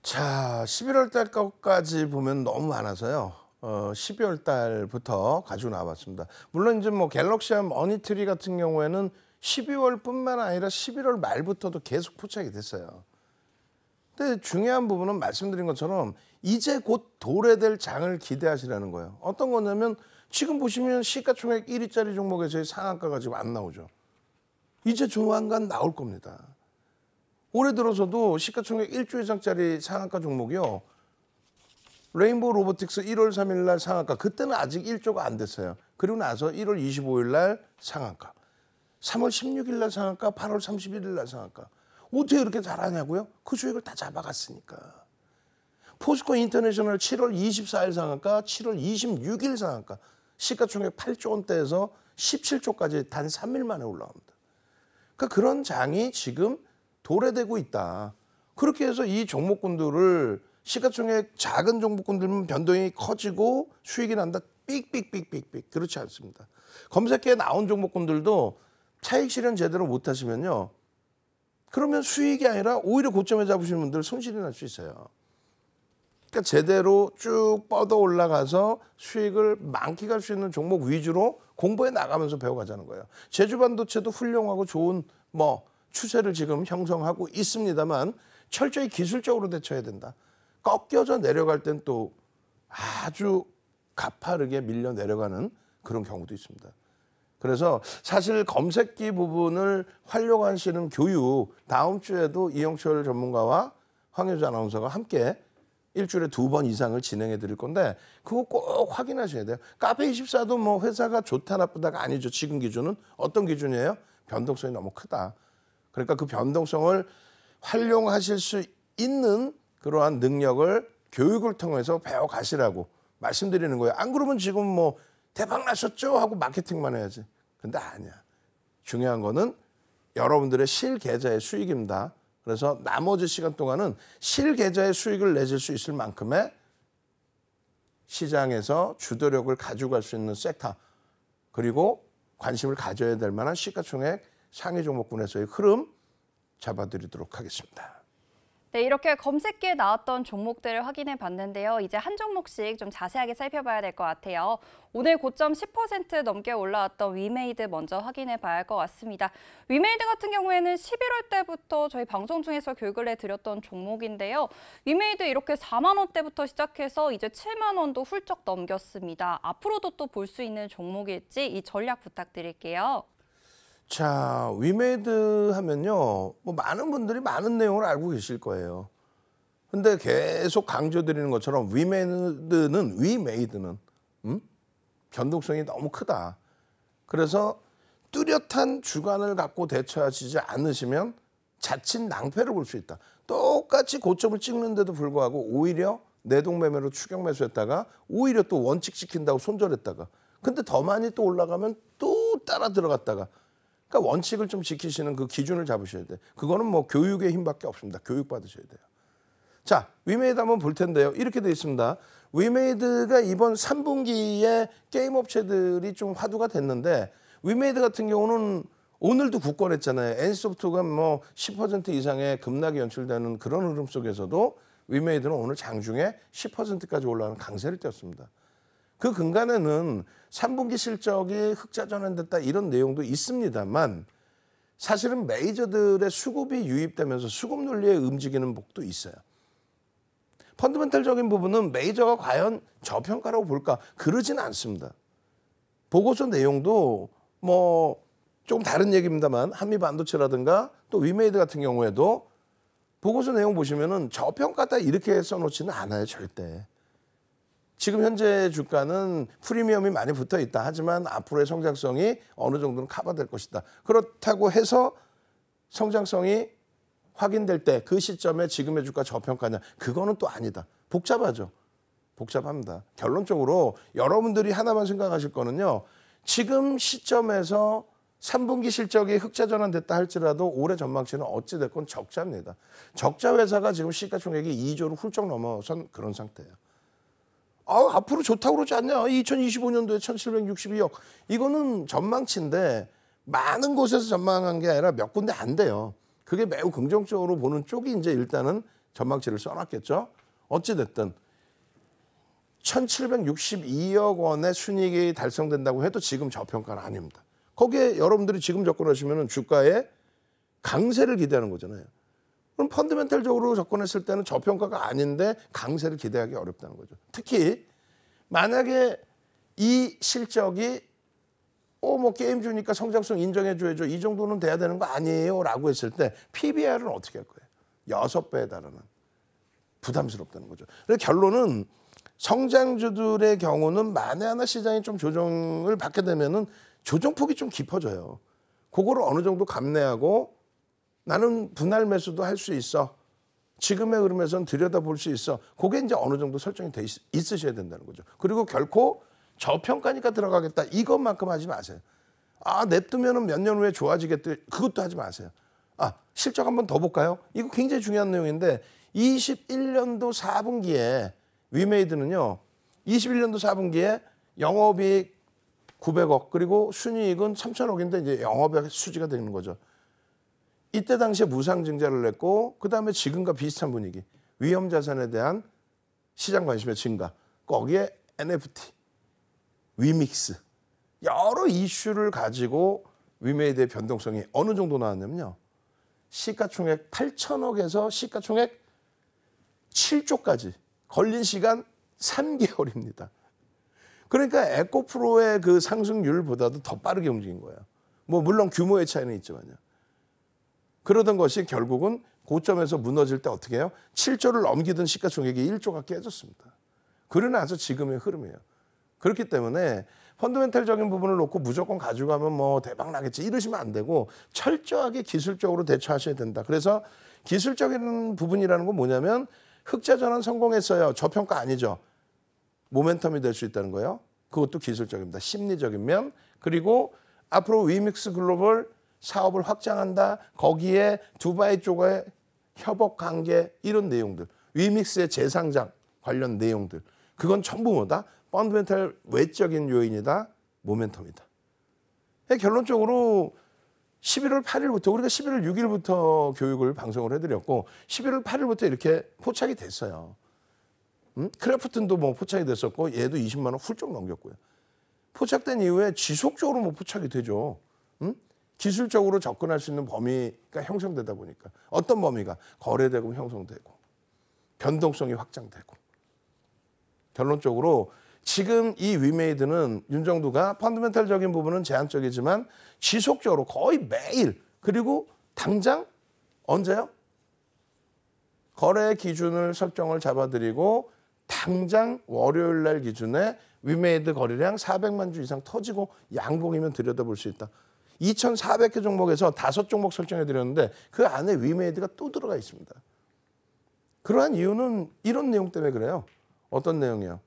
자, 11월 달까지 보면 너무 많아서요. 어, 12월 달부터 가지고 나왔습니다. 물론 이제 뭐 갤럭시한 머니트리 같은 경우에는 12월뿐만 아니라 11월 말부터도 계속 포착이 됐어요. 근데 중요한 부분은 말씀드린 것처럼 이제 곧 도래될 장을 기대하시라는 거예요. 어떤 거냐면 지금 보시면 시가총액 1위짜리 종목에서의 상한가가 지금 안 나오죠. 이제 조만간 나올 겁니다. 올해 들어서도 시가총액 1조 이상짜리 상한가 종목이요. 레인보우 로보틱스 1월 3일 날 상한가. 그때는 아직 1조가 안 됐어요. 그리고 나서 1월 25일 날 상한가. 3월 16일 날 상한가, 8월 31일 날 상한가. 어떻게 이렇게 잘하냐고요? 그 수익을 다 잡아갔으니까. 포스코 인터내셔널 7월 24일 상한가, 7월 26일 상한가. 시가총액 8조 원대에서 17조까지 단 3일 만에 올라옵니다. 그러니까 그런 장이 지금 도래되고 있다. 그렇게 해서 이 종목군들을 시가총액 작은 종목군들은 변동이 커지고 수익이 난다. 삑삑삑삑삑 그렇지 않습니다. 검색해 나온 종목군들도 차익 실현 제대로 못 하시면요. 그러면 수익이 아니라 오히려 고점에 잡으신 분들 손실이 날 수 있어요. 그러니까 제대로 쭉 뻗어 올라가서 수익을 만끽할 수 있는 종목 위주로 공부해 나가면서 배워가자는 거예요. 제주 반도체도 훌륭하고 좋은 뭐 추세를 지금 형성하고 있습니다만 철저히 기술적으로 대처해야 된다. 꺾여져 내려갈 땐 또 아주 가파르게 밀려 내려가는 그런 경우도 있습니다. 그래서 사실 검색기 부분을 활용하시는 교육 다음 주에도 이영철 전문가와 황효주 아나운서가 함께 일주일에 두 번 이상을 진행해 드릴 건데 그거 꼭 확인하셔야 돼요. 카페 24도 뭐 회사가 좋다 나쁘다가 아니죠. 지금 기준은 어떤 기준이에요? 변동성이 너무 크다. 그러니까 그 변동성을 활용하실 수 있는 그러한 능력을 교육을 통해서 배워 가시라고 말씀드리는 거예요. 안 그러면 지금 뭐 대박 났었죠 하고 마케팅만 해야지. 근데 아니야. 중요한 거는 여러분들의 실계좌의 수익입니다. 그래서 나머지 시간 동안은 실계좌의 수익을 내줄수 있을 만큼의 시장에서 주도력을 가져갈 수 있는 섹터 그리고 관심을 가져야 될 만한 시가총액 상위 종목군에서의 흐름 잡아드리도록 하겠습니다. 네, 이렇게 검색기에 나왔던 종목들을 확인해 봤는데요. 이제 한 종목씩 좀 자세하게 살펴봐야 될 것 같아요. 오늘 고점 10% 넘게 올라왔던 위메이드 먼저 확인해 봐야 할 것 같습니다. 위메이드 같은 경우에는 11월 때부터 저희 방송 중에서 교육을 해드렸던 종목인데요. 위메이드 이렇게 4만 원대부터 시작해서 이제 7만 원도 훌쩍 넘겼습니다. 앞으로도 또 볼 수 있는 종목일지 이 전략 부탁드릴게요. 자, 위메드 이 하면요. 뭐 많은 분들이 많은 내용을 알고 계실 거예요. 근데 계속 강조드리는 것처럼 위메드는 이 위메이드는 음? 변동성이 너무 크다. 그래서 뚜렷한 주관을 갖고 대처하시지 않으시면 자칫 낭패를 볼 수 있다. 똑같이 고점을 찍는데도 불구하고 오히려 내동매매로 추격 매수했다가 오히려 또 원칙 지킨다고 손절했다가 근데 더 많이 또 올라가면 또 따라 들어갔다가 그러니까 원칙을 좀 지키시는 그 기준을 잡으셔야 돼. 그거는 뭐 교육의 힘밖에 없습니다. 교육 받으셔야 돼요. 자, 위메이드 한번 볼 텐데요. 이렇게 돼 있습니다. 위메이드가 이번 3분기에 게임 업체들이 좀 화두가 됐는데 위메이드 같은 경우는 오늘도 굳건했잖아요. 엔소프트가 뭐 10% 이상의 급락이 연출되는 그런 흐름 속에서도 위메이드는 오늘 장중에 10%까지 올라가는 강세를 띄었습니다. 그 근간에는 3분기 실적이 흑자 전환됐다 이런 내용도 있습니다만 사실은 메이저들의 수급이 유입되면서 수급 논리에 움직이는 복도 있어요. 펀드멘탈적인 부분은 메이저가 과연 저평가라고 볼까 그러진 않습니다. 보고서 내용도 뭐 조금 다른 얘기입니다만 한미 반도체라든가 또 위메이드 같은 경우에도 보고서 내용 보시면은 저평가다 이렇게 써놓지는 않아요 절대. 지금 현재 주가는 프리미엄이 많이 붙어 있다. 하지만 앞으로의 성장성이 어느 정도는 커버될 것이다. 그렇다고 해서 성장성이 확인될 때 그 시점에 지금의 주가 저평가냐. 그거는 또 아니다. 복잡하죠. 복잡합니다. 결론적으로 여러분들이 하나만 생각하실 거는요. 지금 시점에서 3분기 실적이 흑자 전환됐다 할지라도 올해 전망치는 어찌됐건 적자입니다. 적자 회사가 지금 시가총액이 2조를 훌쩍 넘어선 그런 상태예요. 아, 앞으로 좋다고 그러지 않냐. 2025년도에 1762억. 이거는 전망치인데 많은 곳에서 전망한 게 아니라 몇 군데 안 돼요. 그게 매우 긍정적으로 보는 쪽이 이제 일단은 전망치를 써놨겠죠. 어찌됐든 1762억 원의 순이익이 달성된다고 해도 지금 저평가는 아닙니다. 거기에 여러분들이 지금 접근하시면 주가에 강세를 기대하는 거잖아요. 그럼 펀드멘탈적으로 접근했을 때는 저평가가 아닌데 강세를 기대하기 어렵다는 거죠. 특히 만약에 이 실적이 어 뭐 게임 주니까 성장성 인정해 줘야죠. 이 정도는 돼야 되는 거 아니에요라고 했을 때 PBR은 어떻게 할 거예요? 여섯 배에 달하는 부담스럽다는 거죠. 그래서 결론은 성장주들의 경우는 만에 하나 시장이 좀 조정을 받게 되면은 조정폭이 좀 깊어져요. 그거를 어느 정도 감내하고 나는 분할 매수도 할 수 있어. 지금의 흐름에선 들여다볼 수 있어. 그게 이제 어느 정도 설정이 돼 있, 으셔야 된다는 거죠. 그리고 결코 저평가니까 들어가겠다. 이것만큼 하지 마세요. 아, 냅두면 몇 년 후에 좋아지겠다. 그것도 하지 마세요. 아, 실적 한번 더 볼까요? 이거 굉장히 중요한 내용인데 21년도 4분기에 위메이드는요. 21년도 4분기에 영업이익 900억 그리고 순이익은 3천억인데 이제 영업의 수지가 되는 거죠. 이때 당시에 무상증자를 냈고 그다음에 지금과 비슷한 분위기 위험 자산에 대한 시장 관심의 증가 거기에 NFT 위믹스 여러 이슈를 가지고 위메이드의 변동성이 어느 정도 나왔냐면요 시가총액 8천억에서 시가총액 7조까지 걸린 시간 3개월입니다. 그러니까 에코프로의 그 상승률보다도 더 빠르게 움직인 거예요. 뭐 물론 규모의 차이는 있지만요. 그러던 것이 결국은 고점에서 무너질 때 어떻게 해요? 7조를 넘기던 시가총액이 1조가 깨졌습니다. 그러나서 지금의 흐름이에요. 그렇기 때문에 펀드멘탈적인 부분을 놓고 무조건 가져가면 뭐 대박 나겠지 이러시면 안 되고 철저하게 기술적으로 대처하셔야 된다. 그래서 기술적인 부분이라는 건 뭐냐면 흑자 전환 성공했어요. 저평가 아니죠. 모멘텀이 될 수 있다는 거예요. 그것도 기술적입니다. 심리적인 면 그리고 앞으로 위믹스 글로벌 사업을 확장한다. 거기에 두바이 쪽의 협업 관계 이런 내용들. 위믹스의 재상장 관련 내용들. 그건 전부 뭐다? 펀드멘탈 외적인 요인이다. 모멘텀이다. 예, 결론적으로 11월 8일부터 우리가 11월 6일부터 교육을 방송을 해드렸고 11월 8일부터 이렇게 포착이 됐어요. 음? 크래프튼도 뭐 포착이 됐었고 얘도 20만 원 훌쩍 넘겼고요. 포착된 이후에 지속적으로 뭐 포착이 되죠. 음? 기술적으로 접근할 수 있는 범위가 형성되다 보니까 어떤 범위가 거래되고 형성되고 변동성이 확장되고 결론적으로 지금 이 위메이드는 윤정두가 펀드멘탈적인 부분은 제한적이지만 지속적으로 거의 매일 그리고 당장 언제요? 거래 기준을 설정을 잡아드리고 당장 월요일 날 기준에 위메이드 거래량 400만 주 이상 터지고 양봉이면 들여다볼 수 있다. 2,400개 종목에서 다섯 종목 설정해 드렸는데 그 안에 위메이드가 또 들어가 있습니다. 그러한 이유는 이런 내용 때문에 그래요. 어떤 내용이요?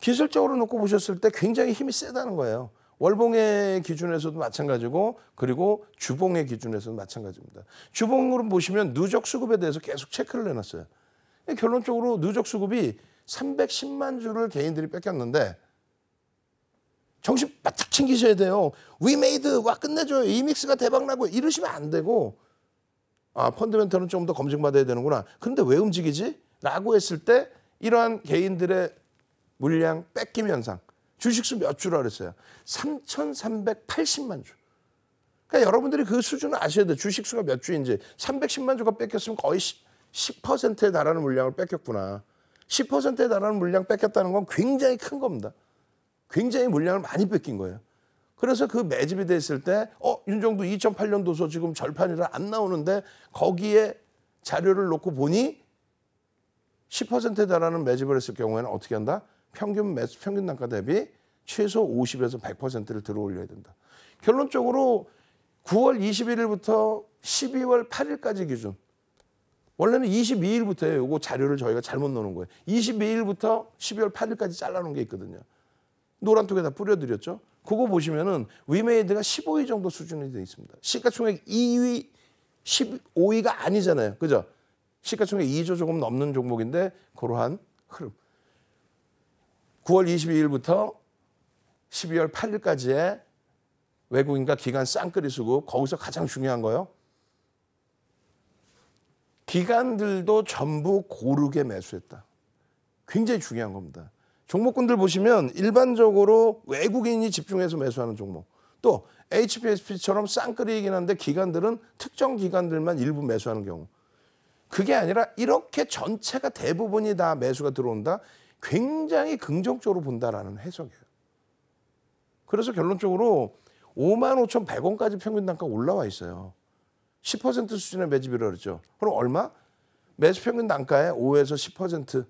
기술적으로 놓고 보셨을 때 굉장히 힘이 세다는 거예요. 월봉의 기준에서도 마찬가지고 그리고 주봉의 기준에서도 마찬가지입니다. 주봉으로 보시면 누적 수급에 대해서 계속 체크를 해놨어요. 결론적으로 누적 수급이 310만 주를 개인들이 뺏겼는데 정신 바짝 챙기셔야 돼요. 위메이드 와 끝내줘요. 이믹스가 대박나고 이러시면 안 되고 아 펀드멘털은 좀더 검증받아야 되는구나. 그런데 왜 움직이지? 라고 했을 때 이러한 개인들의 물량 뺏김 현상 주식수 몇 주라 그랬어요? 3,380만 주. 그러니까 여러분들이 그 수준을 아셔야 돼요. 주식수가 몇 주인지. 310만 주가 뺏겼으면 거의 10%에 달하는 물량을 뺏겼구나. 10%에 달하는 물량 뺏겼다는 건 굉장히 큰 겁니다. 굉장히 물량을 많이 뺏긴 거예요. 그래서 그 매집이 됐을 때, 어, 윤정도 2008년도서 지금 절판이라 안 나오는데 거기에 자료를 놓고 보니 10%에 달하는 매집을 했을 경우에는 어떻게 한다? 평균 매수, 평균 단가 대비 최소 50에서 100%를 들어 올려야 된다. 결론적으로 9월 21일부터 12월 8일까지 기준. 원래는 22일부터예요. 이거 자료를 저희가 잘못 넣는 거예요. 22일부터 12월 8일까지 잘라놓은 게 있거든요. 노란 통에다 뿌려드렸죠. 그거 보시면은 위메이드가 15위 정도 수준이 되어 있습니다. 시가총액 2위, 15위가 아니잖아요. 그죠? 시가총액 2조 조금 넘는 종목인데 그러한 흐름. 9월 22일부터 12월 8일까지의 외국인과 기간 쌍끌이 수급 거기서 가장 중요한 거요. 기관들도 전부 고르게 매수했다. 굉장히 중요한 겁니다. 종목군들 보시면 일반적으로 외국인이 집중해서 매수하는 종목 또 HPSP처럼 쌍끌이이긴 한데 기관들은 특정 기관들만 일부 매수하는 경우 그게 아니라 이렇게 전체가 대부분이 다 매수가 들어온다 굉장히 긍정적으로 본다라는 해석이에요. 그래서 결론적으로 55,100원까지 평균 단가 올라와 있어요. 10% 수준의 매집이라고 그랬죠. 그럼 얼마? 매수 평균 단가에 5에서 10%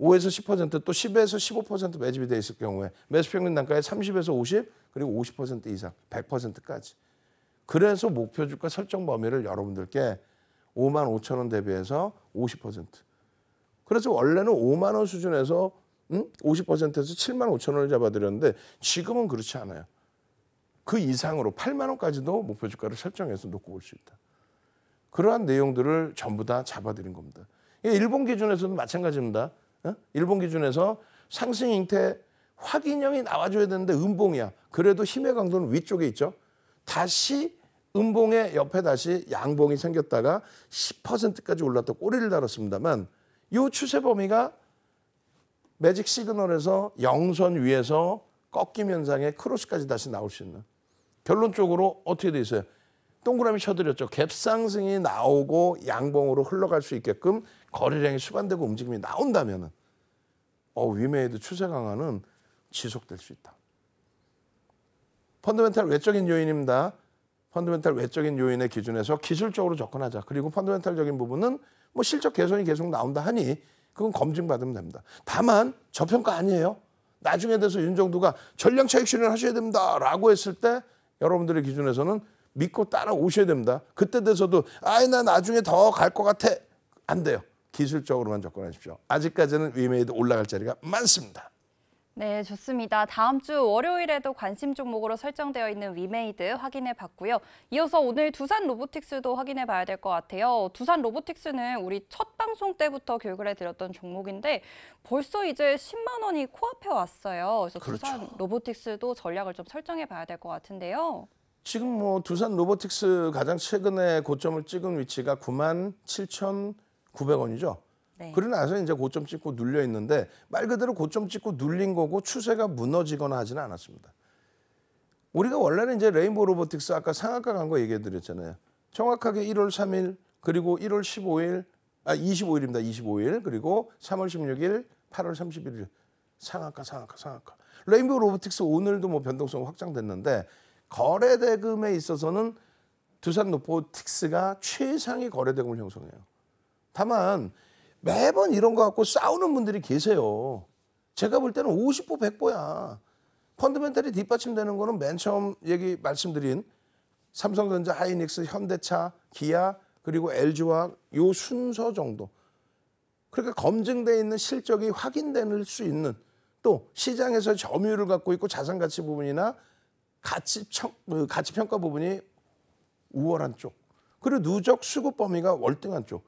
5에서 10%또 10에서 15% 매집이 돼 있을 경우에 매수 평균 단가의 30에서 50 그리고 50% 이상 100%까지. 그래서 목표 주가 설정 범위를 여러분들께 5만 5천 원 대비해서 50%. 그래서 원래는 5만 원 수준에서 음? 50%에서 7만 5천 원을 잡아드렸는데 지금은 그렇지 않아요. 그 이상으로 8만 원까지도 목표 주가를 설정해서 놓고 올 수 있다. 그러한 내용들을 전부 다 잡아드린 겁니다. 일본 기준에서도 마찬가지입니다. 어? 일본 기준에서 상승 잉태 확인형이 나와줘야 되는데 음봉이야. 그래도 힘의 강도는 위쪽에 있죠. 다시 음봉의 옆에 다시 양봉이 생겼다가 10%까지 올랐다 꼬리를 달았습니다만 이 추세 범위가 매직 시그널에서 영선 위에서 꺾임 현상의 크로스까지 다시 나올 수 있는 결론적으로 어떻게 돼 있어요? 동그라미 쳐드렸죠. 갭상승이 나오고 양봉으로 흘러갈 수 있게끔 거래량이 수반되고 움직임이 나온다면 어, 위메이드 추세 강화는 지속될 수 있다. 펀드멘탈 외적인 요인입니다. 펀드멘탈 외적인 요인의 기준에서 기술적으로 접근하자. 그리고 펀드멘탈적인 부분은 뭐 실적 개선이 계속 나온다 하니 그건 검증받으면 됩니다. 다만 저평가 아니에요. 나중에 돼서 윤정두가 전량 차익 실현 을 하셔야 됩니다라고 했을 때 여러분들의 기준에서는 믿고 따라오셔야 됩니다. 그때 돼서도 아이 나 나중에 더 갈 것 같아. 안 돼요. 기술적으로만 접근하십시오. 아직까지는 위메이드 올라갈 자리가 많습니다. 네, 좋습니다. 다음 주 월요일에도 관심 종목으로 설정되어 있는 위메이드 확인해 봤고요. 이어서 오늘 두산 로보틱스도 확인해 봐야 될 것 같아요. 두산 로보틱스는 우리 첫 방송 때부터 교육을 해드렸던 종목인데 벌써 이제 10만 원이 코앞에 왔어요. 그래서 그렇죠. 두산 로보틱스도 전략을 좀 설정해 봐야 될 것 같은데요. 지금 뭐 두산 로보틱스 가장 최근에 고점을 찍은 위치가 9만 7,900원이죠. 네. 그러고 나서 이제 고점 찍고 눌려 있는데 말 그대로 고점 찍고 눌린 거고 추세가 무너지거나 하지는 않았습니다. 우리가 원래는 이제 레인보 로보틱스 아까 상한가 간 거 얘기해 드렸잖아요. 정확하게 1월 3일 그리고 1월 15일 아 25일입니다. 25일 그리고 3월 16일, 8월 31일 상한가 상한가 상한가. 레인보 로보틱스 오늘도 뭐 변동성 확장됐는데 거래 대금에 있어서는 두산 노포틱스가 최상위 거래 대금을 형성해요. 다만 매번 이런 거 갖고 싸우는 분들이 계세요. 제가 볼 때는 50보 100보야. 펀드멘털이 뒷받침되는 거는 맨 처음 얘기 말씀드린 삼성전자, 하이닉스, 현대차, 기아 그리고 LG와 요 순서 정도. 그러니까 검증돼 있는 실적이 확인될 수 있는 또 시장에서 점유율을 갖고 있고 자산 가치 부분이나 가치, 청, 그 가치 평가 부분이 우월한 쪽, 그리고 누적 수급 범위가 월등한 쪽.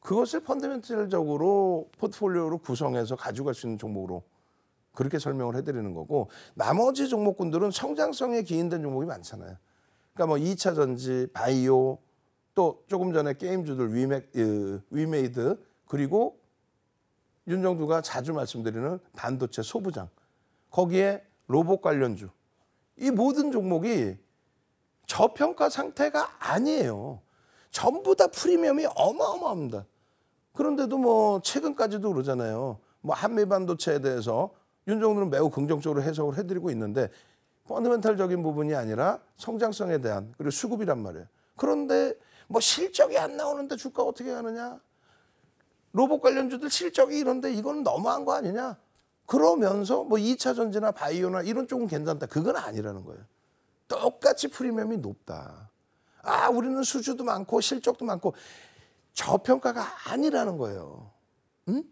그것을 펀드멘탈적으로 포트폴리오로 구성해서 가져갈 수 있는 종목으로 그렇게 설명을 해드리는 거고 나머지 종목군들은 성장성에 기인된 종목이 많잖아요. 그러니까 뭐 2차 전지, 바이오, 또 조금 전에 게임주들 위맥, 그, 위메이드 그리고 윤정두가 자주 말씀드리는 반도체 소부장 거기에 로봇 관련주 이 모든 종목이 저평가 상태가 아니에요. 전부 다 프리미엄이 어마어마합니다. 그런데도 뭐 최근까지도 그러잖아요. 뭐 한미반도체에 대해서 윤종도는 매우 긍정적으로 해석을 해드리고 있는데 펀드멘탈적인 부분이 아니라 성장성에 대한 그리고 수급이란 말이에요. 그런데 뭐 실적이 안 나오는데 주가 어떻게 가느냐? 로봇 관련주들 실적이 이런데 이건 너무한 거 아니냐? 그러면서 뭐 2차 전지나 바이오나 이런 쪽은 괜찮다. 그건 아니라는 거예요. 똑같이 프리미엄이 높다. 아, 우리는 수주도 많고 실적도 많고 저평가가 아니라는 거예요. 응?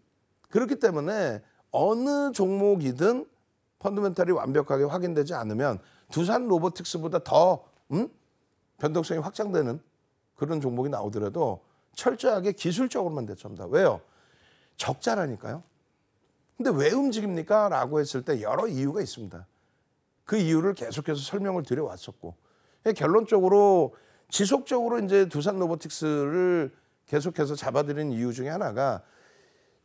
그렇기 때문에 어느 종목이든 펀드멘탈이 완벽하게 확인되지 않으면 두산 로보틱스보다 더 응? 변동성이 확장되는 그런 종목이 나오더라도 철저하게 기술적으로만 대처한다. 왜요? 적자라니까요. 근데 왜 움직입니까? 라고 했을 때 여러 이유가 있습니다. 그 이유를 계속해서 설명을 드려왔었고 예, 결론적으로 지속적으로 이제 두산 로보틱스를 계속해서 잡아들인 이유 중에 하나가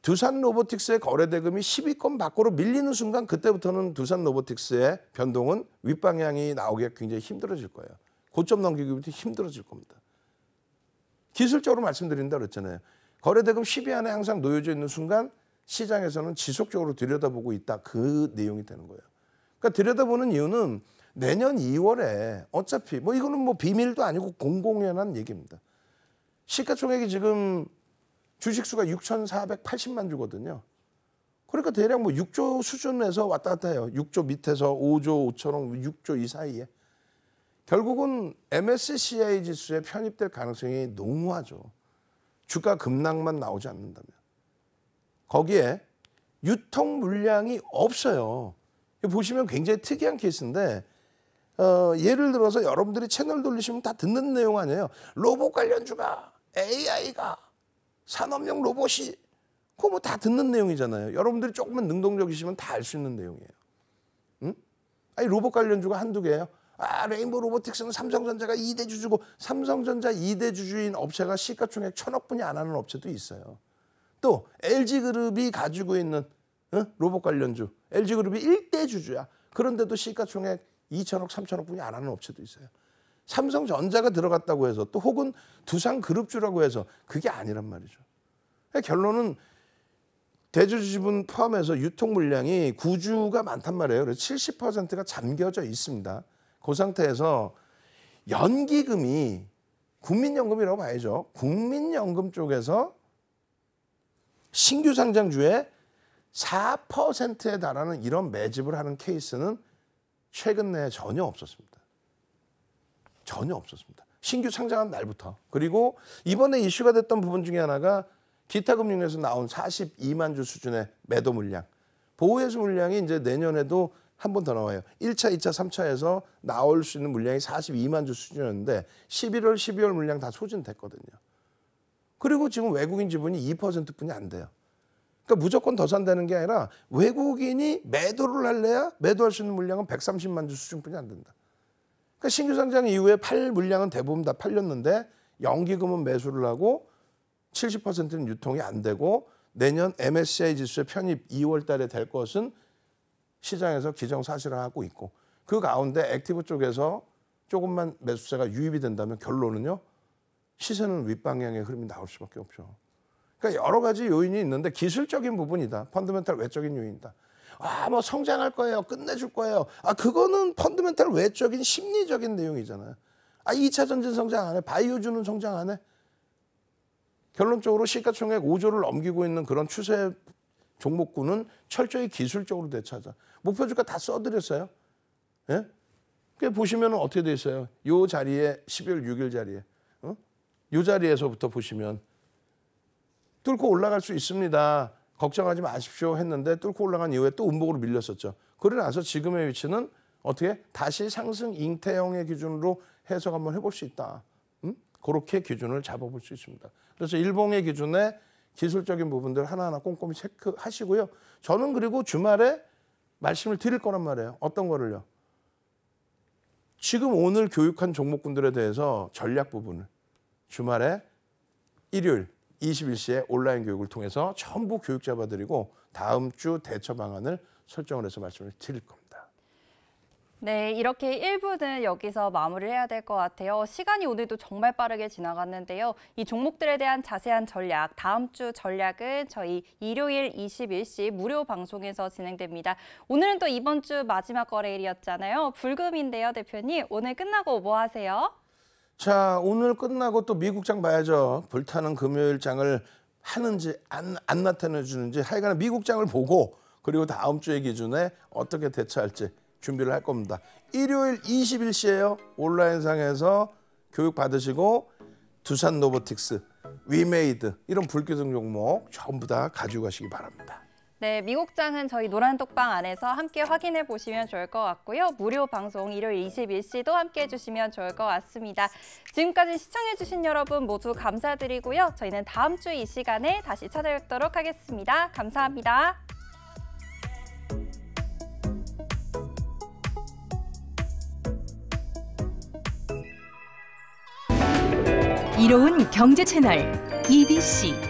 두산 로보틱스의 거래 대금이 10위권 밖으로 밀리는 순간 그때부터는 두산 로보틱스의 변동은 윗방향이 나오기가 굉장히 힘들어질 거예요. 고점 넘기기부터 힘들어질 겁니다. 기술적으로 말씀드린다 그랬잖아요. 거래 대금 10위 안에 항상 놓여져 있는 순간 시장에서는 지속적으로 들여다보고 있다. 그 내용이 되는 거예요. 그러니까 들여다보는 이유는 내년 2월에 어차피 뭐 이거는 뭐 비밀도 아니고 공공연한 얘기입니다. 시가총액이 지금 주식수가 6,480만 주거든요. 그러니까 대략 뭐 6조 수준에서 왔다 갔다 해요. 6조 밑에서 5조 5천억, 6조 이 사이에. 결국은 MSCI 지수에 편입될 가능성이 농후하죠. 주가 급락만 나오지 않는다면. 거기에 유통 물량이 없어요. 보시면 굉장히 특이한 케이스인데 어, 예를 들어서 여러분들이 채널 돌리시면 다 듣는 내용 아니에요. 로봇 관련주가 AI가 산업용 로봇이 그거 뭐 다 듣는 내용이잖아요. 여러분들이 조금만 능동적이시면 다 알 수 있는 내용이에요. 응? 아니 로봇 관련주가 한두 개예요. 아, 레인보우 로보틱스는 삼성전자가 2대 주주고 삼성전자 2대 주주인 업체가 시가총액 천억 분이 안 하는 업체도 있어요. 또 LG그룹이 가지고 있는 어? 로봇 관련주 LG그룹이 일대 주주야. 그런데도 시가총액 2천억, 3천억 분이안 하는 업체도 있어요. 삼성전자가 들어갔다고 해서 또 혹은 두산그룹주라고 해서 그게 아니란 말이죠. 그러니까 결론은 대주주 지분 포함해서 유통 물량이 구주가 많단 말이에요. 그래서 70%가 잠겨져 있습니다. 그 상태에서 연기금이 국민연금이라고 봐야죠. 국민연금 쪽에서 신규 상장주에 4%에 달하는 이런 매집을 하는 케이스는 최근 내에 전혀 없었습니다. 전혀 없었습니다. 신규 상장한 날부터. 그리고 이번에 이슈가 됐던 부분 중에 하나가 기타금융에서 나온 42만 주 수준의 매도 물량. 보호해수 물량이 이제 내년에도 한 번 더 나와요. 1차, 2차, 3차에서 나올 수 있는 물량이 42만 주 수준이었는데 11월, 12월 물량 다 소진됐거든요. 그리고 지금 외국인 지분이 2%뿐이 안 돼요. 그러니까 무조건 더 산다는 게 아니라 외국인이 매도를 할래야 매도할 수 있는 물량은 130만 주 수준뿐이 안 된다. 그러니까 신규 상장 이후에 팔 물량은 대부분 다 팔렸는데 연기금은 매수를 하고 70%는 유통이 안 되고 내년 MSCI 지수에 편입 2월 달에 될 것은 시장에서 기정사실화하고 있고 그 가운데 액티브 쪽에서 조금만 매수세가 유입이 된다면 결론은요. 시세는 윗방향의 흐름이 나올 수밖에 없죠. 그러니까 여러 가지 요인이 있는데 기술적인 부분이다. 펀드멘탈 외적인 요인이다. 아, 뭐 성장할 거예요. 끝내줄 거예요. 아, 그거는 펀드멘탈 외적인 심리적인 내용이잖아요. 아, 2차 전진 성장 안 해. 바이오주는 성장 안 해. 결론적으로 시가총액 5조를 넘기고 있는 그런 추세 종목군은 철저히 기술적으로 되찾아. 목표 주가 다 써드렸어요. 예? 보시면 어떻게 돼 있어요? 요 자리에 12월 6일 자리에 요 자리에서부터 보시면 뚫고 올라갈 수 있습니다. 걱정하지 마십시오 했는데 뚫고 올라간 이후에 또음복으로 밀렸었죠. 그러고 나서 지금의 위치는 어떻게 다시 상승 잉태형의 기준으로 해석 한번 해볼 수 있다. 음? 그렇게 기준을 잡아볼 수 있습니다. 그래서 일봉의 기준에 기술적인 부분들 하나하나 꼼꼼히 체크하시고요. 저는 그리고 주말에 말씀을 드릴 거란 말이에요. 어떤 거를요? 지금 오늘 교육한 종목군들에 대해서 전략 부분을 주말에 일요일 21시에 온라인 교육을 통해서 전부 교육 잡아드리고 다음 주 대처 방안을 설정을 해서 말씀을 드릴 겁니다. 네, 이렇게 1부는 여기서 마무리를 해야 될 것 같아요. 시간이 오늘도 정말 빠르게 지나갔는데요. 이 종목들에 대한 자세한 전략, 다음 주 전략은 저희 일요일 21시 무료 방송에서 진행됩니다. 오늘은 또 이번 주 마지막 거래일이었잖아요. 불금인데요, 대표님. 오늘 끝나고 뭐 하세요? 자, 오늘 끝나고 또 미국장 봐야죠. 불타는 금요일장을 하는지 안, 안 나타내주는지 하여간 미국장을 보고 그리고 다음 주의 기준에 어떻게 대처할지 준비를 할 겁니다. 일요일 2 0일시에요 온라인상에서 교육 받으시고 두산 로보틱스, 위메이드 이런 불규정 종목 전부 다 가지고 가시기 바랍니다. 네, 미국장은 저희 노란 독방 안에서 함께 확인해 보시면 좋을 것 같고요. 무료 방송 일요일 21시도 함께 해주시면 좋을 것 같습니다. 지금까지 시청해주신 여러분 모두 감사드리고요. 저희는 다음 주 이 시간에 다시 찾아뵙도록 하겠습니다. 감사합니다. 이 e b c